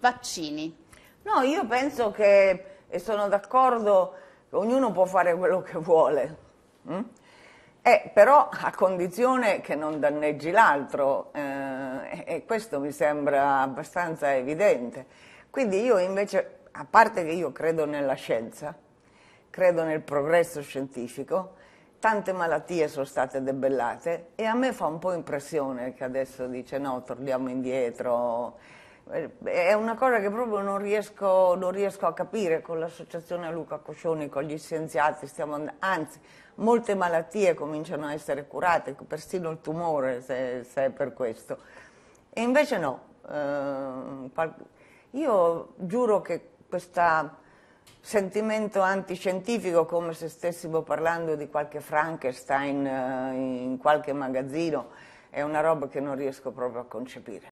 vaccini. No, io penso che, e sono d'accordo, ognuno può fare quello che vuole, mm? eh, però a condizione che non danneggi l'altro, eh, e questo mi sembra abbastanza evidente. Quindi io invece, a parte che io credo nella scienza, credo nel progresso scientifico, tante malattie sono state debellate e a me fa un po' impressione che adesso dice no, torniamo indietro. Eh, è una cosa che proprio non riesco, non riesco a capire con l'associazione Luca Coscioni, con gli scienziati, and- anzi molte malattie cominciano a essere curate, persino il tumore se, se è per questo. E invece no, eh, io giuro che questo sentimento antiscientifico, come se stessimo parlando di qualche Frankenstein eh, in qualche magazzino, è una roba che non riesco proprio a concepire.